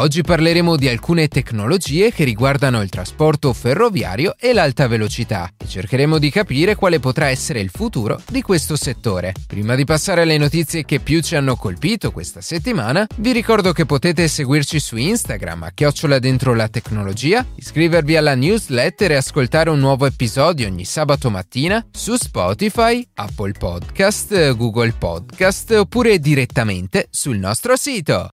Oggi parleremo di alcune tecnologie che riguardano il trasporto ferroviario e l'alta velocità e cercheremo di capire quale potrà essere il futuro di questo settore. Prima di passare alle notizie che più ci hanno colpito questa settimana, vi ricordo che potete seguirci su Instagram a chiocciola dentro la tecnologia, iscrivervi alla newsletter e ascoltare un nuovo episodio ogni sabato mattina su Spotify, Apple Podcast, Google Podcast oppure direttamente sul nostro sito.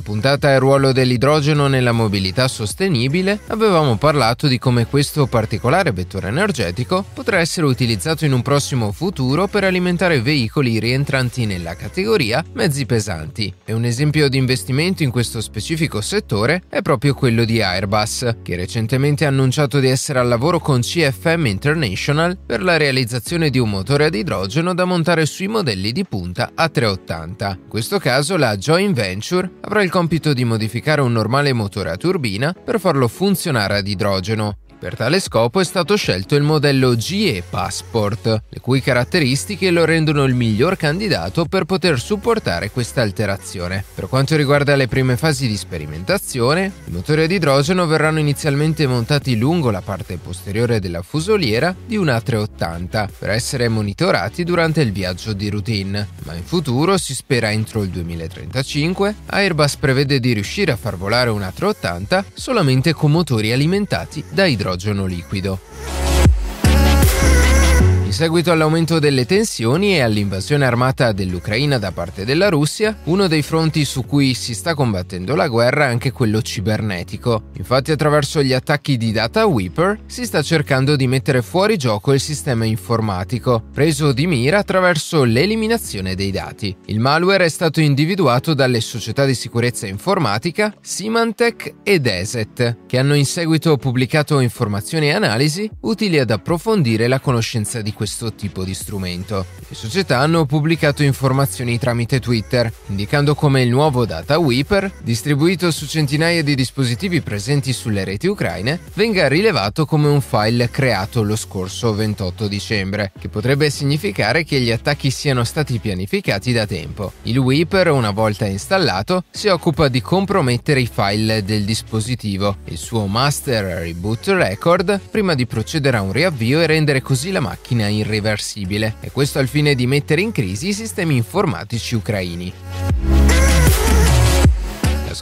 nella puntata Il ruolo dell'idrogeno nella mobilità sostenibile avevamo parlato di come questo particolare vettore energetico potrà essere utilizzato in un prossimo futuro per alimentare veicoli rientranti nella categoria mezzi pesanti e un esempio di investimento in questo specifico settore è proprio quello di Airbus, che recentemente ha annunciato di essere al lavoro con CFM International per la realizzazione di un motore ad idrogeno da montare sui modelli di punta A380. In questo caso la joint venture avrà il il compito di modificare un normale motore a turbina per farlo funzionare ad idrogeno per tale scopo è stato scelto il modello GE Passport, le cui caratteristiche lo rendono il miglior candidato per poter supportare questa alterazione. Per quanto riguarda le prime fasi di sperimentazione, i motori ad idrogeno verranno inizialmente montati lungo la parte posteriore della fusoliera di una 380 per essere monitorati durante il viaggio di routine, ma in futuro si spera entro il 2035 Airbus prevede di riuscire a far volare una 380 solamente con motori alimentati da idrogeno idrogeno liquido. In seguito all'aumento delle tensioni e all'invasione armata dell'Ucraina da parte della Russia, uno dei fronti su cui si sta combattendo la guerra è anche quello cibernetico. Infatti attraverso gli attacchi di Data Weeper si sta cercando di mettere fuori gioco il sistema informatico, preso di mira attraverso l'eliminazione dei dati. Il malware è stato individuato dalle società di sicurezza informatica Symantec ed ESET, che hanno in seguito pubblicato informazioni e analisi utili ad approfondire la conoscenza di questo tipo di strumento. Le società hanno pubblicato informazioni tramite Twitter, indicando come il nuovo data Weeper, distribuito su centinaia di dispositivi presenti sulle reti ucraine, venga rilevato come un file creato lo scorso 28 dicembre, che potrebbe significare che gli attacchi siano stati pianificati da tempo. Il Weeper, una volta installato, si occupa di compromettere i file del dispositivo, il suo master reboot record, prima di procedere a un riavvio e rendere così la macchina irreversibile e questo al fine di mettere in crisi i sistemi informatici ucraini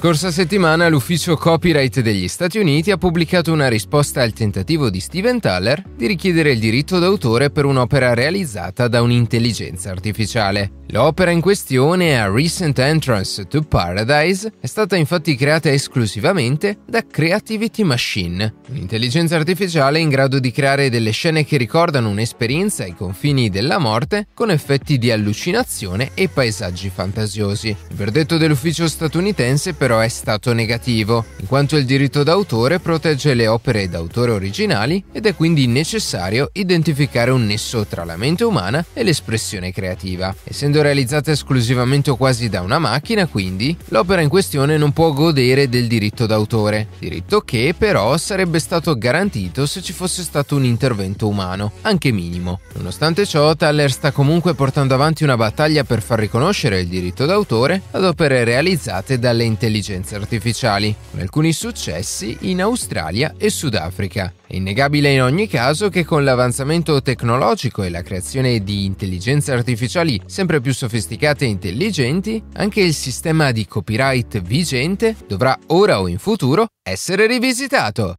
scorsa settimana l'ufficio copyright degli Stati Uniti ha pubblicato una risposta al tentativo di Steven Thaler di richiedere il diritto d'autore per un'opera realizzata da un'intelligenza artificiale. L'opera in questione, A Recent Entrance to Paradise, è stata infatti creata esclusivamente da Creativity Machine, un'intelligenza artificiale in grado di creare delle scene che ricordano un'esperienza ai confini della morte con effetti di allucinazione e paesaggi fantasiosi. Il verdetto dell'ufficio statunitense per però è stato negativo, in quanto il diritto d'autore protegge le opere d'autore originali ed è quindi necessario identificare un nesso tra la mente umana e l'espressione creativa. Essendo realizzata esclusivamente o quasi da una macchina, quindi, l'opera in questione non può godere del diritto d'autore, diritto che però sarebbe stato garantito se ci fosse stato un intervento umano, anche minimo. Nonostante ciò, Thaler sta comunque portando avanti una battaglia per far riconoscere il diritto d'autore ad opere realizzate dalle intelligenze intelligenze artificiali, con alcuni successi in Australia e Sudafrica. È innegabile in ogni caso che con l'avanzamento tecnologico e la creazione di intelligenze artificiali sempre più sofisticate e intelligenti, anche il sistema di copyright vigente dovrà ora o in futuro essere rivisitato.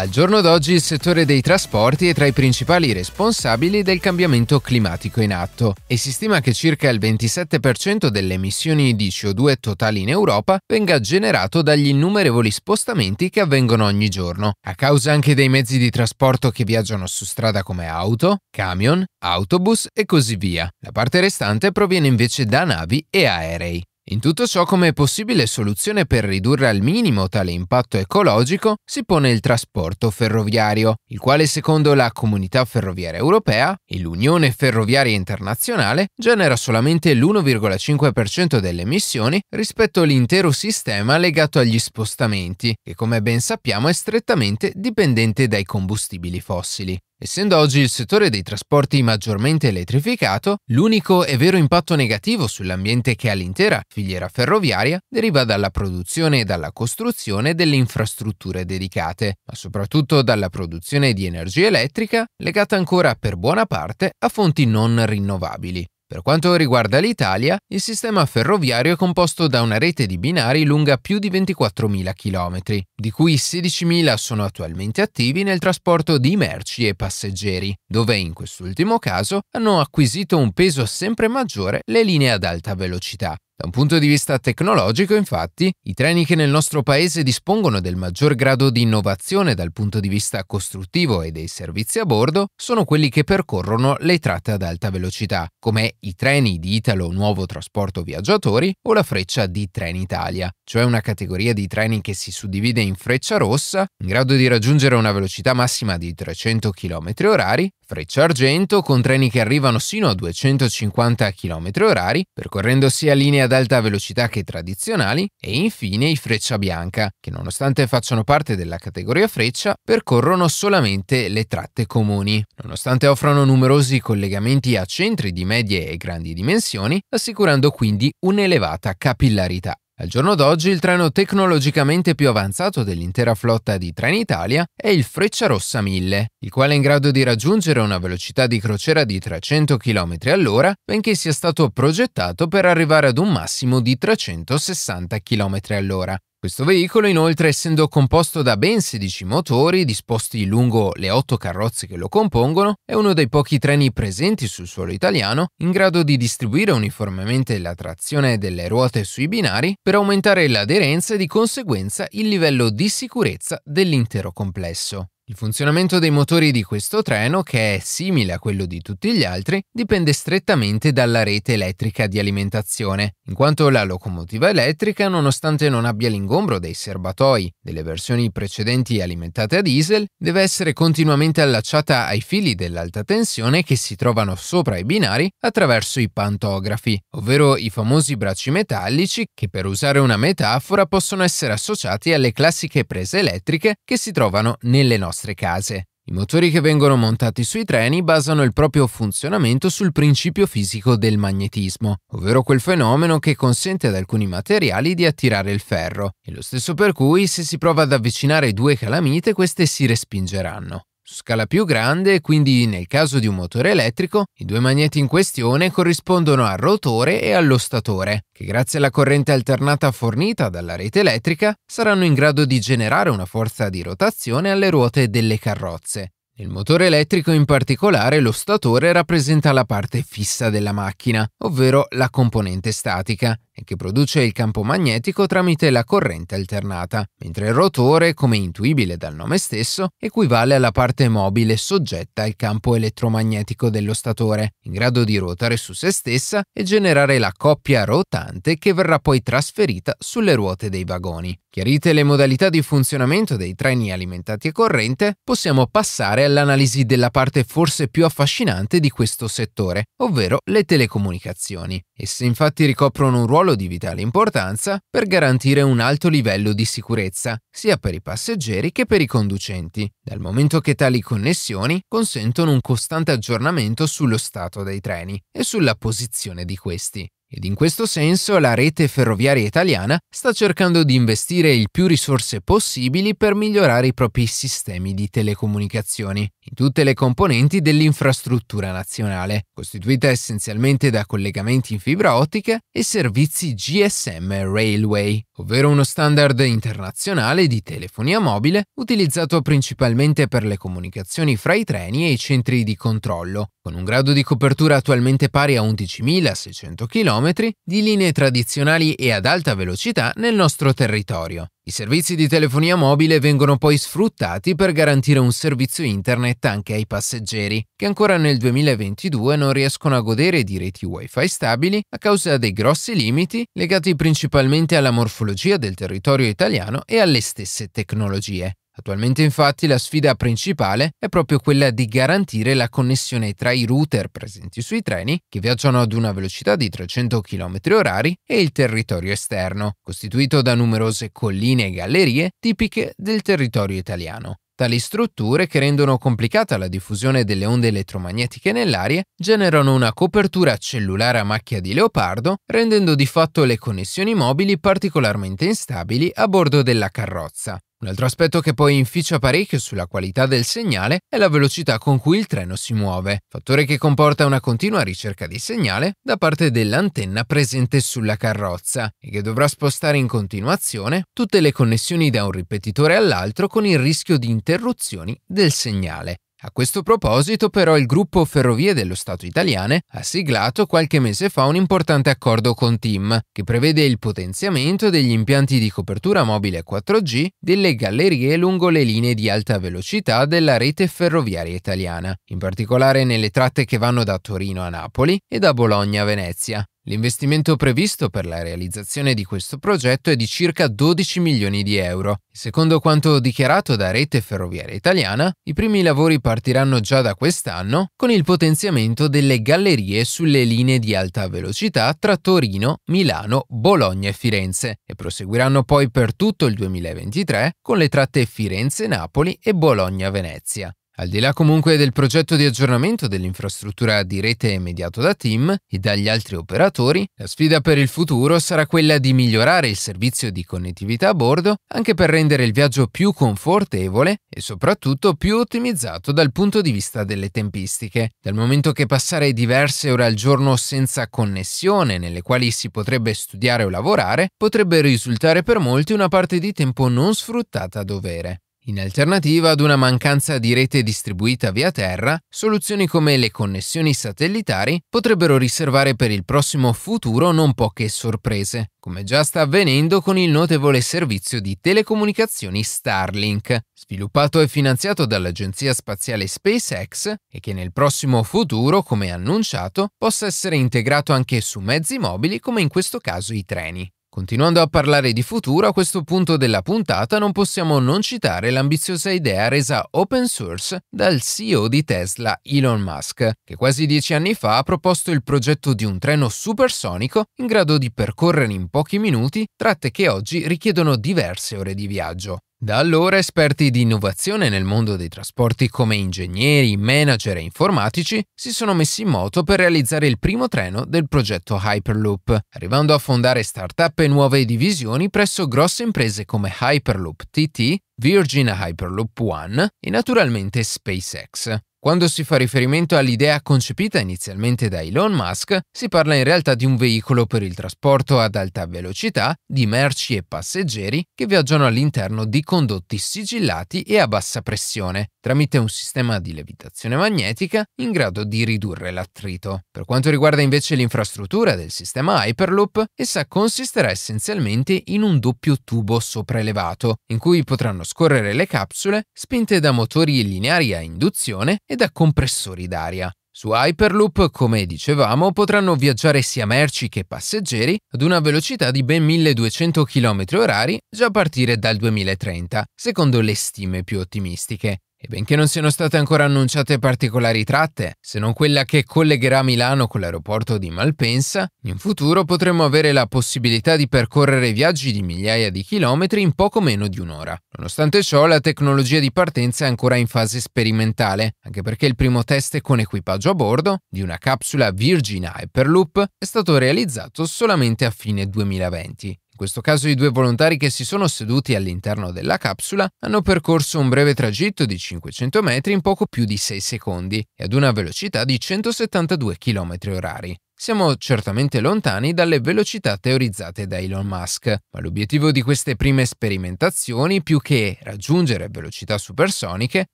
Al giorno d'oggi il settore dei trasporti è tra i principali responsabili del cambiamento climatico in atto e si stima che circa il 27% delle emissioni di CO2 totali in Europa venga generato dagli innumerevoli spostamenti che avvengono ogni giorno, a causa anche dei mezzi di trasporto che viaggiano su strada come auto, camion, autobus e così via. La parte restante proviene invece da navi e aerei. In tutto ciò come possibile soluzione per ridurre al minimo tale impatto ecologico si pone il trasporto ferroviario, il quale secondo la Comunità Ferroviaria Europea e l'Unione Ferroviaria Internazionale genera solamente l'1,5% delle emissioni rispetto all'intero sistema legato agli spostamenti, che come ben sappiamo è strettamente dipendente dai combustibili fossili. Essendo oggi il settore dei trasporti maggiormente elettrificato, l'unico e vero impatto negativo sull'ambiente che ha l'intera filiera ferroviaria deriva dalla produzione e dalla costruzione delle infrastrutture dedicate, ma soprattutto dalla produzione di energia elettrica legata ancora per buona parte a fonti non rinnovabili. Per quanto riguarda l'Italia, il sistema ferroviario è composto da una rete di binari lunga più di 24.000 km, di cui 16.000 sono attualmente attivi nel trasporto di merci e passeggeri, dove in quest'ultimo caso hanno acquisito un peso sempre maggiore le linee ad alta velocità, da un punto di vista tecnologico, infatti, i treni che nel nostro paese dispongono del maggior grado di innovazione dal punto di vista costruttivo e dei servizi a bordo sono quelli che percorrono le tratte ad alta velocità, come i treni di Italo Nuovo Trasporto Viaggiatori o la freccia di Trenitalia, cioè una categoria di treni che si suddivide in freccia rossa, in grado di raggiungere una velocità massima di 300 km/h, freccia argento con treni che arrivano sino a 250 km/h, percorrendo sia linea ad alta velocità che i tradizionali e infine i freccia bianca, che nonostante facciano parte della categoria freccia, percorrono solamente le tratte comuni. Nonostante offrano numerosi collegamenti a centri di medie e grandi dimensioni, assicurando quindi un'elevata capillarità. Al giorno d'oggi il treno tecnologicamente più avanzato dell'intera flotta di Trenitalia è il Frecciarossa 1000, il quale è in grado di raggiungere una velocità di crociera di 300 km all'ora, benché sia stato progettato per arrivare ad un massimo di 360 km all'ora, questo veicolo inoltre essendo composto da ben 16 motori disposti lungo le 8 carrozze che lo compongono, è uno dei pochi treni presenti sul suolo italiano in grado di distribuire uniformemente la trazione delle ruote sui binari per aumentare l'aderenza e di conseguenza il livello di sicurezza dell'intero complesso. Il funzionamento dei motori di questo treno, che è simile a quello di tutti gli altri, dipende strettamente dalla rete elettrica di alimentazione, in quanto la locomotiva elettrica, nonostante non abbia l'ingombro dei serbatoi delle versioni precedenti alimentate a diesel, deve essere continuamente allacciata ai fili dell'alta tensione che si trovano sopra i binari attraverso i pantografi, ovvero i famosi bracci metallici che, per usare una metafora, possono essere associati alle classiche prese elettriche che si trovano nelle nostre nostre case. I motori che vengono montati sui treni basano il proprio funzionamento sul principio fisico del magnetismo, ovvero quel fenomeno che consente ad alcuni materiali di attirare il ferro, e lo stesso per cui se si prova ad avvicinare due calamite queste si respingeranno scala più grande, quindi nel caso di un motore elettrico, i due magneti in questione corrispondono al rotore e allo statore, che grazie alla corrente alternata fornita dalla rete elettrica saranno in grado di generare una forza di rotazione alle ruote delle carrozze. Nel motore elettrico in particolare lo statore rappresenta la parte fissa della macchina, ovvero la componente statica, e che produce il campo magnetico tramite la corrente alternata, mentre il rotore, come intuibile dal nome stesso, equivale alla parte mobile soggetta al campo elettromagnetico dello statore, in grado di ruotare su se stessa e generare la coppia rotante che verrà poi trasferita sulle ruote dei vagoni. Chiarite le modalità di funzionamento dei treni alimentati a corrente, possiamo passare all'analisi della parte forse più affascinante di questo settore, ovvero le telecomunicazioni. Esse infatti ricoprono un ruolo di vitale importanza per garantire un alto livello di sicurezza, sia per i passeggeri che per i conducenti, dal momento che tali connessioni consentono un costante aggiornamento sullo stato dei treni e sulla posizione di questi. Ed in questo senso la rete ferroviaria italiana sta cercando di investire il più risorse possibili per migliorare i propri sistemi di telecomunicazioni, in tutte le componenti dell'infrastruttura nazionale, costituita essenzialmente da collegamenti in fibra ottica e servizi GSM Railway, ovvero uno standard internazionale di telefonia mobile utilizzato principalmente per le comunicazioni fra i treni e i centri di controllo, con un grado di copertura attualmente pari a 11.600 km km di linee tradizionali e ad alta velocità nel nostro territorio. I servizi di telefonia mobile vengono poi sfruttati per garantire un servizio internet anche ai passeggeri, che ancora nel 2022 non riescono a godere di reti wifi stabili a causa dei grossi limiti legati principalmente alla morfologia del territorio italiano e alle stesse tecnologie. Attualmente infatti la sfida principale è proprio quella di garantire la connessione tra i router presenti sui treni, che viaggiano ad una velocità di 300 km/h, e il territorio esterno, costituito da numerose colline e gallerie tipiche del territorio italiano. Tali strutture, che rendono complicata la diffusione delle onde elettromagnetiche nell'aria, generano una copertura cellulare a macchia di leopardo, rendendo di fatto le connessioni mobili particolarmente instabili a bordo della carrozza. Un altro aspetto che poi inficia parecchio sulla qualità del segnale è la velocità con cui il treno si muove, fattore che comporta una continua ricerca di segnale da parte dell'antenna presente sulla carrozza e che dovrà spostare in continuazione tutte le connessioni da un ripetitore all'altro con il rischio di interruzioni del segnale, a questo proposito però il gruppo Ferrovie dello Stato italiane ha siglato qualche mese fa un importante accordo con TIM che prevede il potenziamento degli impianti di copertura mobile 4G delle gallerie lungo le linee di alta velocità della rete ferroviaria italiana, in particolare nelle tratte che vanno da Torino a Napoli e da Bologna a Venezia, L'investimento previsto per la realizzazione di questo progetto è di circa 12 milioni di euro. Secondo quanto dichiarato da Rete Ferroviaria Italiana, i primi lavori partiranno già da quest'anno con il potenziamento delle gallerie sulle linee di alta velocità tra Torino, Milano, Bologna e Firenze e proseguiranno poi per tutto il 2023 con le tratte Firenze-Napoli e Bologna-Venezia. Al di là comunque del progetto di aggiornamento dell'infrastruttura di rete mediato da TIM e dagli altri operatori, la sfida per il futuro sarà quella di migliorare il servizio di connettività a bordo anche per rendere il viaggio più confortevole e soprattutto più ottimizzato dal punto di vista delle tempistiche, dal momento che passare diverse ore al giorno senza connessione nelle quali si potrebbe studiare o lavorare potrebbe risultare per molti una parte di tempo non sfruttata a dovere. In alternativa ad una mancanza di rete distribuita via terra, soluzioni come le connessioni satellitari potrebbero riservare per il prossimo futuro non poche sorprese, come già sta avvenendo con il notevole servizio di telecomunicazioni Starlink, sviluppato e finanziato dall'agenzia spaziale SpaceX e che nel prossimo futuro, come annunciato, possa essere integrato anche su mezzi mobili come in questo caso i treni. Continuando a parlare di futuro, a questo punto della puntata non possiamo non citare l'ambiziosa idea resa open source dal CEO di Tesla, Elon Musk, che quasi dieci anni fa ha proposto il progetto di un treno supersonico in grado di percorrere in pochi minuti tratte che oggi richiedono diverse ore di viaggio. Da allora esperti di innovazione nel mondo dei trasporti come ingegneri, manager e informatici si sono messi in moto per realizzare il primo treno del progetto Hyperloop, arrivando a fondare start-up e nuove divisioni presso grosse imprese come Hyperloop TT, Virgin Hyperloop One e naturalmente SpaceX. Quando si fa riferimento all'idea concepita inizialmente da Elon Musk, si parla in realtà di un veicolo per il trasporto ad alta velocità di merci e passeggeri che viaggiano all'interno di condotti sigillati e a bassa pressione, tramite un sistema di levitazione magnetica in grado di ridurre l'attrito. Per quanto riguarda invece l'infrastruttura del sistema Hyperloop, essa consisterà essenzialmente in un doppio tubo sopraelevato, in cui potranno scorrere le capsule spinte da motori lineari a induzione e da compressori d'aria. Su Hyperloop, come dicevamo, potranno viaggiare sia merci che passeggeri ad una velocità di ben 1200 km h già a partire dal 2030, secondo le stime più ottimistiche. E benché non siano state ancora annunciate particolari tratte, se non quella che collegherà Milano con l'aeroporto di Malpensa, in futuro potremo avere la possibilità di percorrere viaggi di migliaia di chilometri in poco meno di un'ora. Nonostante ciò, la tecnologia di partenza è ancora in fase sperimentale, anche perché il primo test con equipaggio a bordo di una capsula Virgin Hyperloop è stato realizzato solamente a fine 2020. In questo caso i due volontari che si sono seduti all'interno della capsula hanno percorso un breve tragitto di 500 metri in poco più di 6 secondi e ad una velocità di 172 km h siamo certamente lontani dalle velocità teorizzate da Elon Musk, ma l'obiettivo di queste prime sperimentazioni, più che raggiungere velocità supersoniche,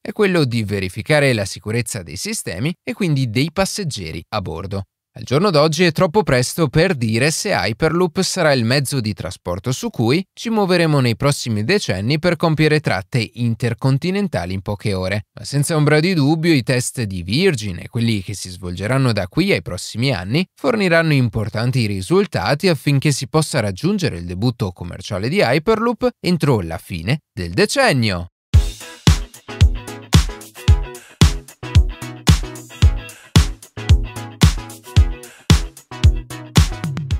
è quello di verificare la sicurezza dei sistemi e quindi dei passeggeri a bordo. Al giorno d'oggi è troppo presto per dire se Hyperloop sarà il mezzo di trasporto su cui ci muoveremo nei prossimi decenni per compiere tratte intercontinentali in poche ore, ma senza ombra di dubbio i test di Virgin e quelli che si svolgeranno da qui ai prossimi anni forniranno importanti risultati affinché si possa raggiungere il debutto commerciale di Hyperloop entro la fine del decennio.